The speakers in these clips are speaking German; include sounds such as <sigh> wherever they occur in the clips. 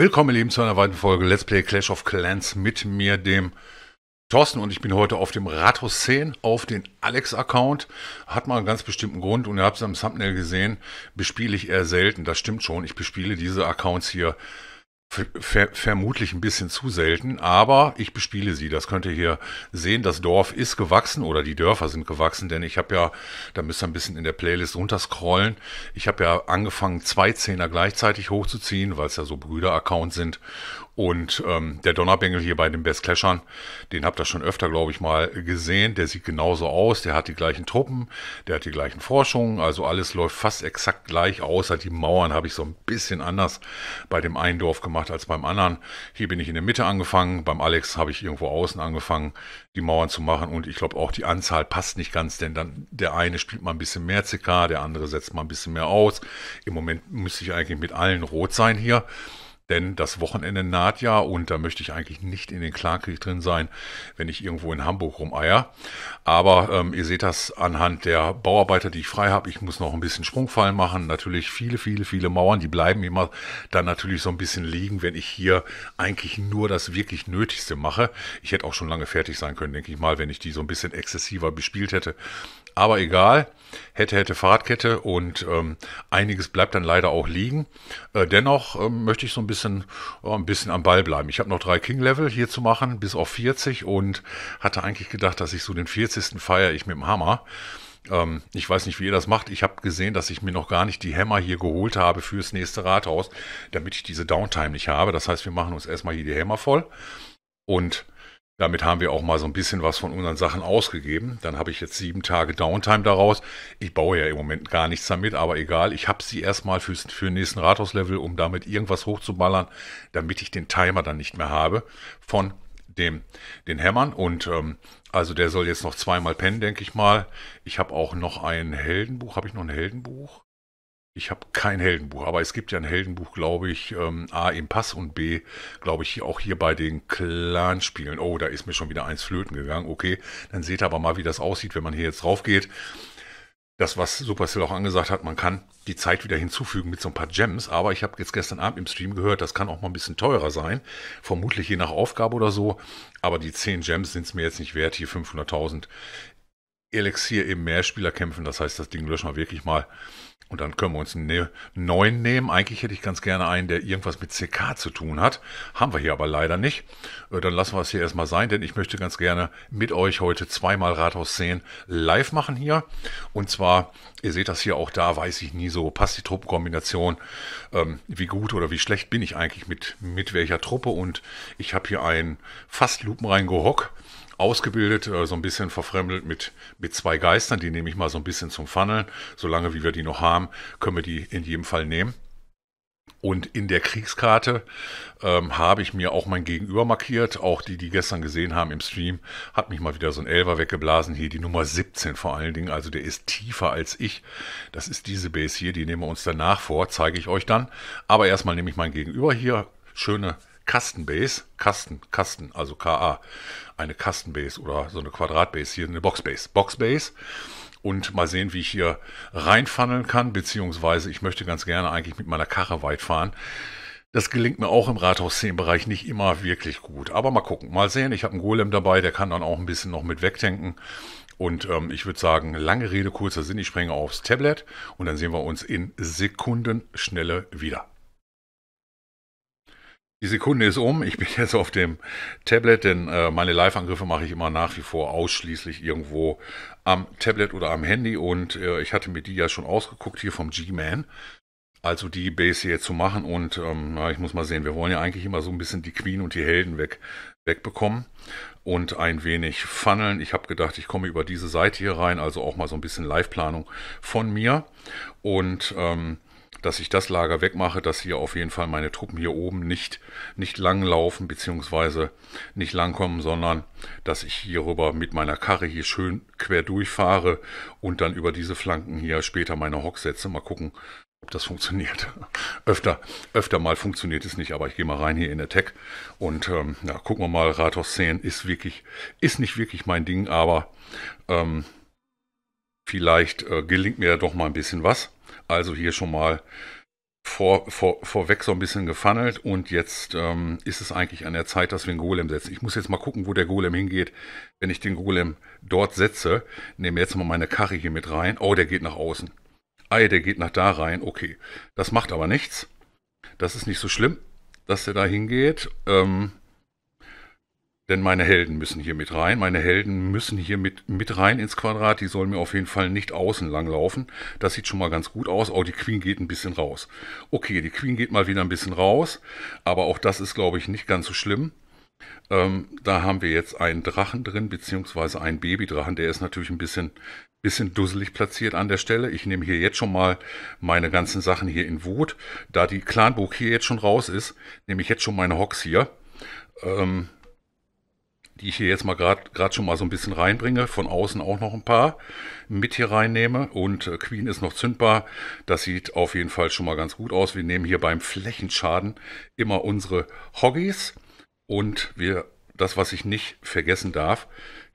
Willkommen, ihr Lieben, zu einer weiteren Folge Let's Play Clash of Clans mit mir, dem Thorsten. Und ich bin heute auf dem Rathaus 10 auf den Alex-Account. Hat mal einen ganz bestimmten Grund und ihr habt es am Thumbnail gesehen, bespiele ich eher selten. Das stimmt schon, ich bespiele diese Accounts hier Ver vermutlich ein bisschen zu selten, aber ich bespiele sie. Das könnt ihr hier sehen. Das Dorf ist gewachsen oder die Dörfer sind gewachsen, denn ich habe ja, da müsst ihr ein bisschen in der Playlist runterscrollen. Ich habe ja angefangen, zwei Zehner gleichzeitig hochzuziehen, weil es ja so Brüder-Accounts sind und ähm, der Donnerbengel hier bei den Best Clashern, den habt ihr schon öfter, glaube ich, mal gesehen. Der sieht genauso aus, der hat die gleichen Truppen, der hat die gleichen Forschungen, also alles läuft fast exakt gleich, außer die Mauern habe ich so ein bisschen anders bei dem einen Dorf gemacht als beim anderen. Hier bin ich in der Mitte angefangen, beim Alex habe ich irgendwo außen angefangen, die Mauern zu machen und ich glaube auch die Anzahl passt nicht ganz, denn dann der eine spielt mal ein bisschen mehr CK, der andere setzt mal ein bisschen mehr aus. Im Moment müsste ich eigentlich mit allen rot sein hier. Denn das Wochenende naht ja und da möchte ich eigentlich nicht in den Klagkrieg drin sein, wenn ich irgendwo in Hamburg rumeier. Aber ähm, ihr seht das anhand der Bauarbeiter, die ich frei habe. Ich muss noch ein bisschen Sprungfallen machen. Natürlich viele, viele, viele Mauern, die bleiben immer dann natürlich so ein bisschen liegen, wenn ich hier eigentlich nur das wirklich Nötigste mache. Ich hätte auch schon lange fertig sein können, denke ich mal, wenn ich die so ein bisschen exzessiver bespielt hätte. Aber egal, hätte, hätte Fahrradkette und ähm, einiges bleibt dann leider auch liegen. Äh, dennoch ähm, möchte ich so ein bisschen bisschen, oh, ein bisschen am Ball bleiben. Ich habe noch drei King-Level hier zu machen, bis auf 40 und hatte eigentlich gedacht, dass ich so den 40. feiere ich mit dem Hammer. Ähm, ich weiß nicht, wie ihr das macht. Ich habe gesehen, dass ich mir noch gar nicht die Hämmer hier geholt habe fürs nächste Rathaus, damit ich diese Downtime nicht habe. Das heißt, wir machen uns erstmal hier die Hämmer voll und damit haben wir auch mal so ein bisschen was von unseren Sachen ausgegeben. Dann habe ich jetzt sieben Tage Downtime daraus. Ich baue ja im Moment gar nichts damit, aber egal. Ich habe sie erstmal fürs, für den nächsten Rathauslevel, um damit irgendwas hochzuballern, damit ich den Timer dann nicht mehr habe von dem, den Hämmern. Und ähm, also der soll jetzt noch zweimal pennen, denke ich mal. Ich habe auch noch ein Heldenbuch. Habe ich noch ein Heldenbuch? Ich habe kein Heldenbuch, aber es gibt ja ein Heldenbuch, glaube ich, ähm, A im Pass und B, glaube ich, auch hier bei den Clanspielen. Oh, da ist mir schon wieder eins flöten gegangen. Okay, dann seht ihr aber mal, wie das aussieht, wenn man hier jetzt drauf geht. Das, was Supercell auch angesagt hat, man kann die Zeit wieder hinzufügen mit so ein paar Gems, aber ich habe jetzt gestern Abend im Stream gehört, das kann auch mal ein bisschen teurer sein, vermutlich je nach Aufgabe oder so, aber die 10 Gems sind es mir jetzt nicht wert, hier 500.000 Elixier im Mehrspieler kämpfen. Das heißt, das Ding löschen wir wirklich mal. Und dann können wir uns einen ne- neuen nehmen. Eigentlich hätte ich ganz gerne einen, der irgendwas mit CK zu tun hat. Haben wir hier aber leider nicht. Äh, dann lassen wir es hier erstmal sein, denn ich möchte ganz gerne mit euch heute zweimal Rathaus 10 live machen hier. Und zwar, ihr seht das hier auch da, weiß ich nie so, passt die Truppenkombination, ähm, wie gut oder wie schlecht bin ich eigentlich mit, mit welcher Truppe. Und ich habe hier einen fast lupenreinen Gohok ausgebildet, äh, so ein bisschen verfremdelt mit, mit zwei Geistern. Die nehme ich mal so ein bisschen zum Funneln. Solange wie wir die noch haben, können wir die in jedem Fall nehmen. Und in der Kriegskarte ähm, habe ich mir auch mein Gegenüber markiert. Auch die, die gestern gesehen haben im Stream, hat mich mal wieder so ein Elver weggeblasen. Hier die Nummer 17 vor allen Dingen. Also der ist tiefer als ich. Das ist diese Base hier. Die nehmen wir uns danach vor. Zeige ich euch dann. Aber erstmal nehme ich mein Gegenüber hier. Schöne Kastenbase, Kasten, Kasten, also KA, eine Kastenbase oder so eine Quadratbase, hier eine Boxbase, Boxbase und mal sehen, wie ich hier reinfunneln kann, beziehungsweise ich möchte ganz gerne eigentlich mit meiner Karre weit fahren. Das gelingt mir auch im Rathaus-10-Bereich nicht immer wirklich gut. Aber mal gucken, mal sehen. Ich habe einen Golem dabei, der kann dann auch ein bisschen noch mit wegdenken. Und ähm, ich würde sagen, lange Rede, kurzer Sinn. Ich springe aufs Tablet und dann sehen wir uns in Sekundenschnelle wieder. Die Sekunde ist um. Ich bin jetzt auf dem Tablet, denn äh, meine Live-Angriffe mache ich immer nach wie vor ausschließlich irgendwo am Tablet oder am Handy. Und äh, ich hatte mir die ja schon ausgeguckt hier vom G-Man. Also die Base hier zu machen. Und ähm, na, ich muss mal sehen, wir wollen ja eigentlich immer so ein bisschen die Queen und die Helden weg, wegbekommen und ein wenig funneln. Ich habe gedacht, ich komme über diese Seite hier rein, also auch mal so ein bisschen Live-Planung von mir. Und ähm, dass ich das Lager wegmache, dass hier auf jeden Fall meine Truppen hier oben nicht, nicht lang laufen, beziehungsweise nicht lang kommen, sondern dass ich hierüber mit meiner Karre hier schön quer durchfahre und dann über diese Flanken hier später meine Hock setze. Mal gucken, ob das funktioniert. <laughs> öfter, öfter mal funktioniert es nicht, aber ich gehe mal rein hier in Attack und ähm, ja, gucken wir mal, Rathaus 10 ist wirklich, ist nicht wirklich mein Ding, aber ähm, vielleicht äh, gelingt mir doch mal ein bisschen was. Also hier schon mal vor, vor, vorweg so ein bisschen gefunnelt und jetzt ähm, ist es eigentlich an der Zeit, dass wir einen Golem setzen. Ich muss jetzt mal gucken, wo der Golem hingeht, wenn ich den Golem dort setze. Nehme jetzt mal meine Karre hier mit rein. Oh, der geht nach außen. Ei, ah der geht nach da rein. Okay, das macht aber nichts. Das ist nicht so schlimm, dass der da hingeht. Ähm, denn meine Helden müssen hier mit rein. Meine Helden müssen hier mit, mit rein ins Quadrat. Die sollen mir auf jeden Fall nicht außen lang laufen. Das sieht schon mal ganz gut aus. Auch oh, die Queen geht ein bisschen raus. Okay, die Queen geht mal wieder ein bisschen raus. Aber auch das ist, glaube ich, nicht ganz so schlimm. Ähm, da haben wir jetzt einen Drachen drin, beziehungsweise einen Babydrachen. Der ist natürlich ein bisschen, bisschen dusselig platziert an der Stelle. Ich nehme hier jetzt schon mal meine ganzen Sachen hier in Wut. Da die Clanburg hier jetzt schon raus ist, nehme ich jetzt schon meine Hocks hier. Ähm, die ich hier jetzt mal gerade schon mal so ein bisschen reinbringe, von außen auch noch ein paar mit hier reinnehme. Und äh, Queen ist noch zündbar. Das sieht auf jeden Fall schon mal ganz gut aus. Wir nehmen hier beim Flächenschaden immer unsere Hoggies. Und wir, das, was ich nicht vergessen darf,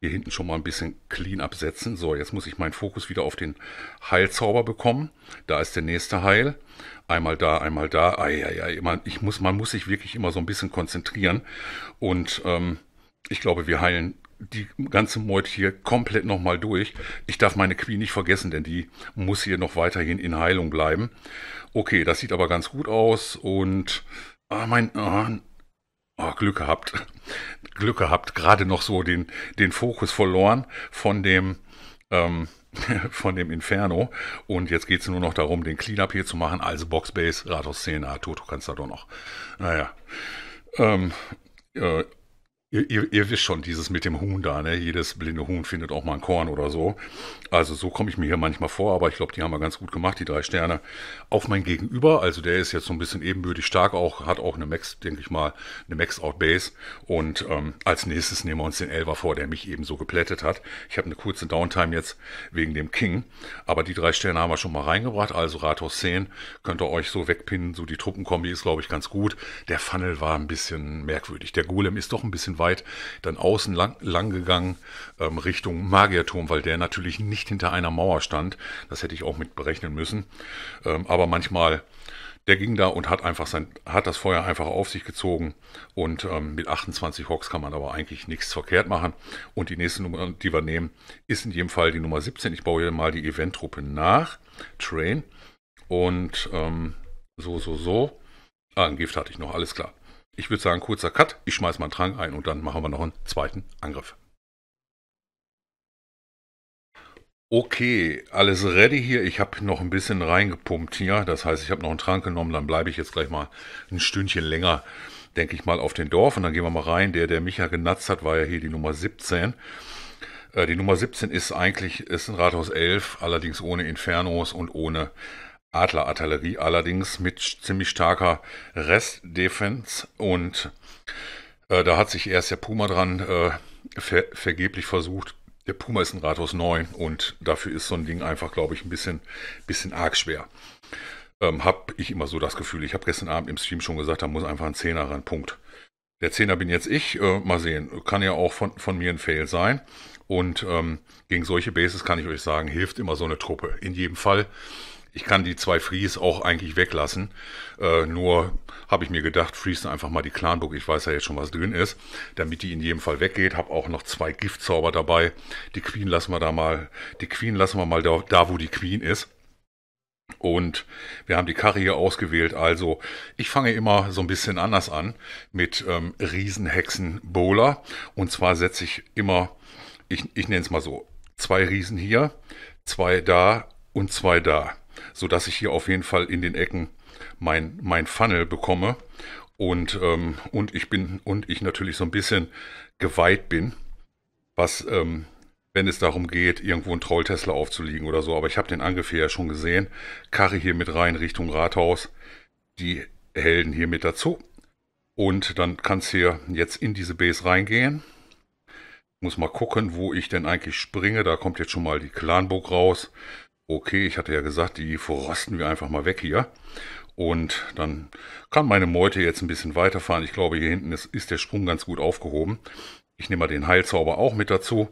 hier hinten schon mal ein bisschen clean absetzen. So, jetzt muss ich meinen Fokus wieder auf den Heilzauber bekommen. Da ist der nächste Heil. Einmal da, einmal da. Eieiei, man, ich muss, man muss sich wirklich immer so ein bisschen konzentrieren. Und ähm, ich glaube, wir heilen die ganze Meute hier komplett nochmal durch. Ich darf meine Queen nicht vergessen, denn die muss hier noch weiterhin in Heilung bleiben. Okay, das sieht aber ganz gut aus und ah, mein ah, ah, Glück gehabt. Glück gehabt, gerade noch so den, den Fokus verloren von dem ähm, <laughs> von dem Inferno. Und jetzt geht es nur noch darum, den Cleanup hier zu machen. Also Boxbase, Ratos 10 ah, Toto kannst du da doch noch. Naja. Ähm, äh, Ihr, ihr, ihr, wisst schon, dieses mit dem Huhn da, ne? Jedes blinde Huhn findet auch mal ein Korn oder so. Also so komme ich mir hier manchmal vor, aber ich glaube, die haben wir ganz gut gemacht, die drei Sterne. Auf mein Gegenüber, also der ist jetzt so ein bisschen ebenbürtig stark, auch hat auch eine Max, denke ich mal, eine Max Out Base. Und ähm, als nächstes nehmen wir uns den Elver vor, der mich eben so geplättet hat. Ich habe eine kurze Downtime jetzt wegen dem King, aber die drei Sterne haben wir schon mal reingebracht, also Rathaus 10 könnt ihr euch so wegpinnen, so die Truppenkombi ist, glaube ich, ganz gut. Der Funnel war ein bisschen merkwürdig. Der Golem ist doch ein bisschen weit dann außen lang, lang gegangen ähm, Richtung Magierturm, weil der natürlich nicht hinter einer Mauer stand. Das hätte ich auch mit berechnen müssen. Ähm, aber manchmal, der ging da und hat einfach sein, hat das Feuer einfach auf sich gezogen. Und ähm, mit 28 Hawks kann man aber eigentlich nichts verkehrt machen. Und die nächste Nummer, die wir nehmen, ist in jedem Fall die Nummer 17. Ich baue hier mal die Eventtruppe nach. Train. Und ähm, so, so, so. Ah, ein Gift hatte ich noch, alles klar. Ich würde sagen, kurzer Cut. Ich schmeiß mal einen Trank ein und dann machen wir noch einen zweiten Angriff. Okay, alles ready hier. Ich habe noch ein bisschen reingepumpt hier. Das heißt, ich habe noch einen Trank genommen. Dann bleibe ich jetzt gleich mal ein Stündchen länger, denke ich mal, auf den Dorf. Und dann gehen wir mal rein. Der, der mich ja genatzt hat, war ja hier die Nummer 17. Äh, die Nummer 17 ist eigentlich ist ein Rathaus 11, allerdings ohne Infernos und ohne Adlerartillerie allerdings mit ziemlich starker Restdefense und äh, da hat sich erst der Puma dran äh, ver vergeblich versucht. Der Puma ist ein Rathaus 9 und dafür ist so ein Ding einfach, glaube ich, ein bisschen, bisschen arg schwer. Ähm, hab ich immer so das Gefühl. Ich habe gestern Abend im Stream schon gesagt, da muss einfach ein Zehner ran. Punkt. Der Zehner bin jetzt ich. Äh, mal sehen. Kann ja auch von, von mir ein Fail sein. Und ähm, gegen solche Bases kann ich euch sagen, hilft immer so eine Truppe. In jedem Fall ich kann die zwei Fries auch eigentlich weglassen. Äh, nur habe ich mir gedacht, Friesen einfach mal die Clanbook. Ich weiß ja jetzt schon, was drin ist, damit die in jedem Fall weggeht. Habe auch noch zwei Giftzauber dabei. Die Queen lassen wir da mal. Die Queen lassen wir mal da, da wo die Queen ist. Und wir haben die Karre hier ausgewählt. Also ich fange immer so ein bisschen anders an mit ähm, Riesenhexen-Bowler. Und zwar setze ich immer, ich, ich nenne es mal so, zwei Riesen hier, zwei da und zwei da sodass ich hier auf jeden Fall in den Ecken mein, mein Funnel bekomme und, ähm, und ich bin und ich natürlich so ein bisschen geweiht bin, was, ähm, wenn es darum geht, irgendwo einen Troll-Tesla aufzuliegen oder so, aber ich habe den Angriff hier ja schon gesehen. Karre hier mit rein Richtung Rathaus, die Helden hier mit dazu. Und dann kann es hier jetzt in diese Base reingehen. Muss mal gucken, wo ich denn eigentlich springe. Da kommt jetzt schon mal die Clanburg raus okay, ich hatte ja gesagt, die verrosten wir einfach mal weg hier. Und dann kann meine Meute jetzt ein bisschen weiterfahren. Ich glaube, hier hinten ist, ist der Sprung ganz gut aufgehoben. Ich nehme mal den Heilzauber auch mit dazu.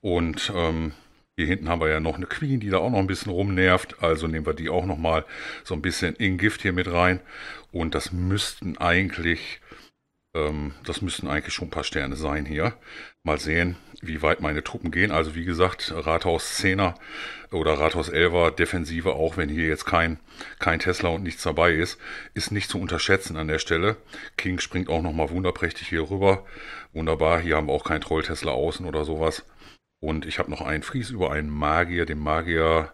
Und ähm, hier hinten haben wir ja noch eine Queen, die da auch noch ein bisschen rumnervt. Also nehmen wir die auch nochmal so ein bisschen in Gift hier mit rein. Und das müssten eigentlich, ähm, das müssten eigentlich schon ein paar Sterne sein hier. Mal sehen wie weit meine Truppen gehen. Also wie gesagt, Rathaus 10er oder Rathaus 11er Defensive, auch wenn hier jetzt kein, kein Tesla und nichts dabei ist, ist nicht zu unterschätzen an der Stelle. King springt auch nochmal wunderprächtig hier rüber. Wunderbar, hier haben wir auch kein Troll-Tesla außen oder sowas. Und ich habe noch einen Fries über einen Magier. Den Magier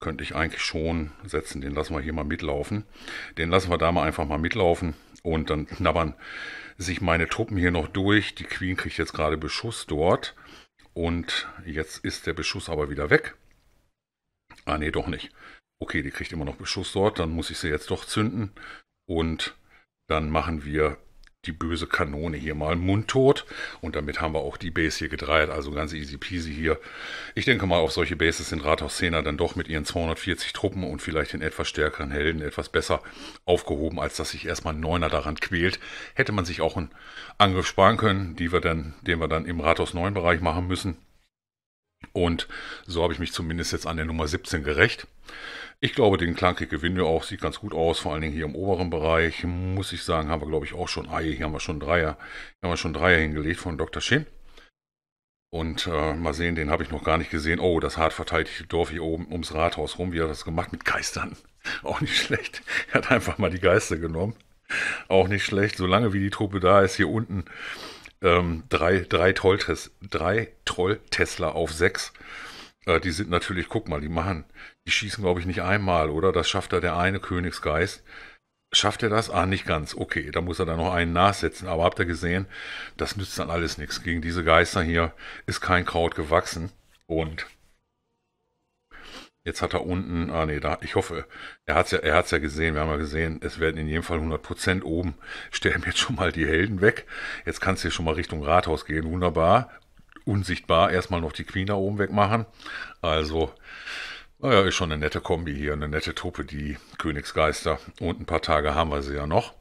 könnte ich eigentlich schon setzen. Den lassen wir hier mal mitlaufen. Den lassen wir da mal einfach mal mitlaufen. Und dann knabbern sich meine Truppen hier noch durch. Die Queen kriegt jetzt gerade Beschuss dort. Und jetzt ist der Beschuss aber wieder weg. Ah, ne, doch nicht. Okay, die kriegt immer noch Beschuss dort. Dann muss ich sie jetzt doch zünden. Und dann machen wir die böse Kanone hier mal mundtot. Und damit haben wir auch die Base hier gedreht. Also ganz easy peasy hier. Ich denke mal, auf solche Bases sind Rathaus Sena dann doch mit ihren 240 Truppen und vielleicht den etwas stärkeren Helden etwas besser aufgehoben, als dass sich erstmal ein Neuner daran quält. Hätte man sich auch einen Angriff sparen können, die wir dann, den wir dann im Rathaus 9 Bereich machen müssen. Und so habe ich mich zumindest jetzt an der Nummer 17 gerecht. Ich glaube, den Klangkick gewinnen wir auch. Sieht ganz gut aus, vor allen Dingen hier im oberen Bereich. Muss ich sagen, haben wir, glaube ich, auch schon. Ei. hier haben wir schon Dreier. Hier haben wir schon Dreier hingelegt von Dr. Shin. Und äh, mal sehen, den habe ich noch gar nicht gesehen. Oh, das hart verteidigte Dorf hier oben ums Rathaus rum. Wie hat er das gemacht? Mit Geistern. <laughs> Auch nicht schlecht. Er hat einfach mal die Geister genommen. Auch nicht schlecht. Solange wie die Truppe da ist, hier unten ähm, drei, drei Troll-Tesla auf sechs. Äh, die sind natürlich, guck mal, die machen, die schießen, glaube ich, nicht einmal, oder? Das schafft da der eine Königsgeist. Schafft er das? Ah, nicht ganz. Okay, da muss er dann noch einen nachsetzen. Aber habt ihr gesehen, das nützt dann alles nichts. Gegen diese Geister hier ist kein Kraut gewachsen. Und Jetzt hat er unten, ah nee, da, ich hoffe, er hat's ja, er hat's ja gesehen, wir haben ja gesehen, es werden in jedem Fall 100% oben, Stellen wir jetzt schon mal die Helden weg. Jetzt kannst du hier schon mal Richtung Rathaus gehen, wunderbar unsichtbar erstmal noch die Queen da oben wegmachen. Also, naja, ist schon eine nette Kombi hier, eine nette Truppe, die Königsgeister. Und ein paar Tage haben wir sie ja noch.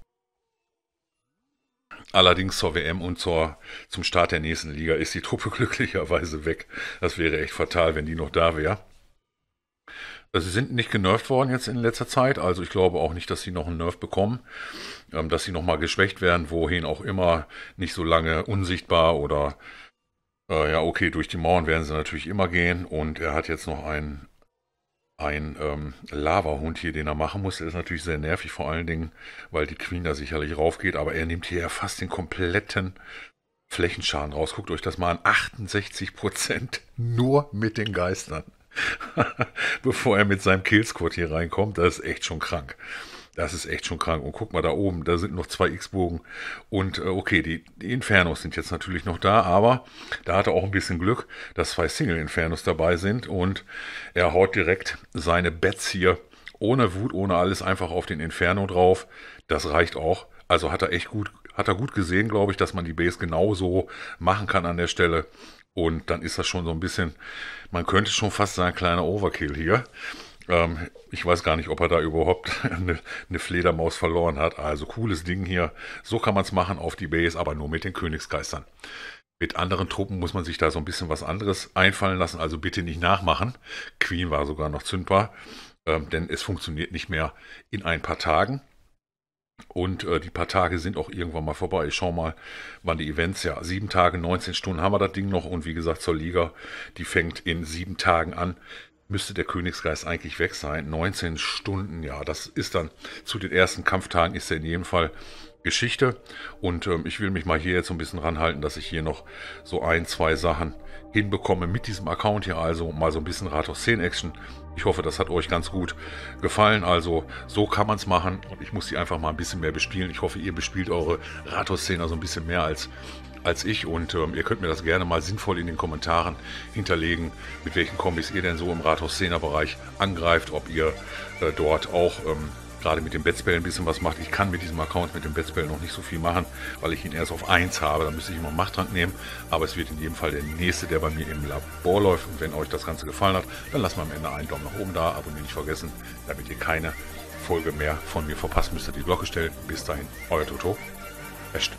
Allerdings zur WM und zur, zum Start der nächsten Liga ist die Truppe <laughs> glücklicherweise weg. Das wäre echt fatal, wenn die noch da wäre. Äh, sie sind nicht genervt worden jetzt in letzter Zeit, also ich glaube auch nicht, dass sie noch einen Nerv bekommen, ähm, dass sie nochmal geschwächt werden, wohin auch immer, nicht so lange unsichtbar oder äh, ja, okay, durch die Mauern werden sie natürlich immer gehen. Und er hat jetzt noch einen, einen ähm, Lava-Hund hier, den er machen muss. Der ist natürlich sehr nervig, vor allen Dingen, weil die Queen da sicherlich raufgeht. Aber er nimmt hier ja fast den kompletten Flächenschaden raus. Guckt euch das mal an. 68 Prozent nur mit den Geistern. <laughs> Bevor er mit seinem Killsquad hier reinkommt, das ist echt schon krank. Das ist echt schon krank. Und guck mal da oben, da sind noch zwei X-Bogen. Und äh, okay, die, die, Infernos sind jetzt natürlich noch da, aber da hat er auch ein bisschen Glück, dass zwei Single-Infernos dabei sind. Und er haut direkt seine Bats hier ohne Wut, ohne alles einfach auf den Inferno drauf. Das reicht auch. Also hat er echt gut, hat er gut gesehen, glaube ich, dass man die Base genauso machen kann an der Stelle. Und dann ist das schon so ein bisschen, man könnte schon fast sagen, kleiner Overkill hier. Ähm, ich weiß gar nicht, ob er da überhaupt <laughs> eine, eine, Fledermaus verloren hat. Also cooles Ding hier. So kann man es machen auf die Base, aber nur mit den Königsgeistern. Mit anderen Truppen muss man sich da so ein bisschen was anderes einfallen lassen. Also bitte nicht nachmachen. Queen war sogar noch zündbar, ähm, denn es funktioniert nicht mehr in ein paar Tagen. Und äh, die paar Tage sind auch irgendwann mal vorbei. Ich schaue mal, wann die Events ja. Sieben Tage, 19 Stunden haben wir das Ding noch. Und wie gesagt, zur Liga, die fängt in sieben Tagen an müsste der Königsgeist eigentlich weg sein. 19 Stunden, ja, das ist dann zu den ersten Kampftagen ist er in jedem Fall Geschichte. Und ähm, ich will mich mal hier jetzt so ein bisschen ranhalten, dass ich hier noch so ein, zwei Sachen hinbekomme mit diesem Account hier. Also mal so ein bisschen Rathaus 10 Action. Ich hoffe, das hat euch ganz gut gefallen. Also so kann man es machen. Und ich muss die einfach mal ein bisschen mehr bespielen. Ich hoffe, ihr bespielt eure Rathaus 10 also ein bisschen mehr als als ich und ähm, ihr könnt mir das gerne mal sinnvoll in den Kommentaren hinterlegen, mit welchen Kombis ihr denn so im rathaus szener bereich angreift, ob ihr äh, dort auch ähm, gerade mit dem Bettspell ein bisschen was macht. Ich kann mit diesem Account, mit dem Bettspell noch nicht so viel machen, weil ich ihn erst auf 1 habe. Da müsste ich immer einen Machttrank nehmen. Aber es wird in jedem Fall der nächste, der bei mir im Labor läuft. Und wenn euch das Ganze gefallen hat, dann lasst mal am Ende einen Daumen nach oben da. abonniert nicht vergessen, damit ihr keine Folge mehr von mir verpasst. Müsst ihr die Glocke stellen. Bis dahin, euer Toto. Escht.